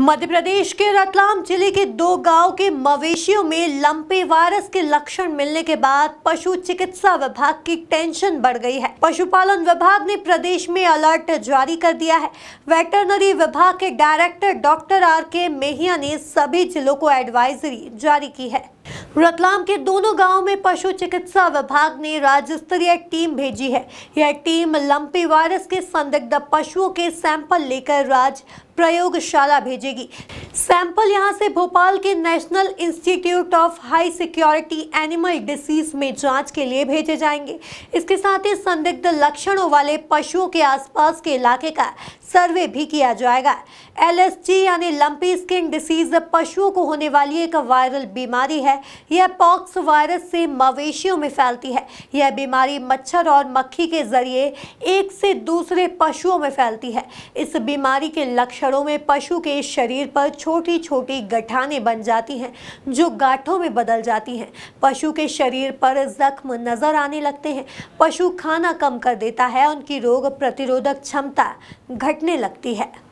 मध्य प्रदेश के रतलाम जिले के दो गांव के मवेशियों में लंपे वायरस के लक्षण मिलने के बाद पशु चिकित्सा विभाग की टेंशन बढ़ गई है पशुपालन विभाग ने प्रदेश में अलर्ट जारी कर दिया है वेटरनरी विभाग के डायरेक्टर डॉक्टर आर के मेहिया ने सभी जिलों को एडवाइजरी जारी की है रतलाम के दोनों गांव में पशु चिकित्सा विभाग ने राज्य स्तरीय टीम भेजी है यह टीम लंपी वायरस के संदिग्ध पशुओं के सैंपल लेकर राज्य प्रयोगशाला भेजेगी सैंपल यहां से भोपाल के national institute of high security animal disease में जांच के लिए भेजे जाएंगे इसके साथ ही संदिग्ध लक्षणों वाले पशुओं के आसपास के इलाके का सर्वे भी किया जाएगा एलएसजी यानी लंपी स्किन डिसीज पशुओं को होने वाली एक वायरल बीमारी है यह पॉक्स वायरस से मवेशियों में फैलती है यह बीमारी मच्छर और मक्खी के जरिए एक से दूसरे पशुओं में फैलती है इस बीमारी के लक्षण क्षणों में पशु के शरीर पर छोटी छोटी गठाने बन जाती हैं जो गाठों में बदल जाती हैं पशु के शरीर पर जख्म नज़र आने लगते हैं पशु खाना कम कर देता है उनकी रोग प्रतिरोधक क्षमता घटने लगती है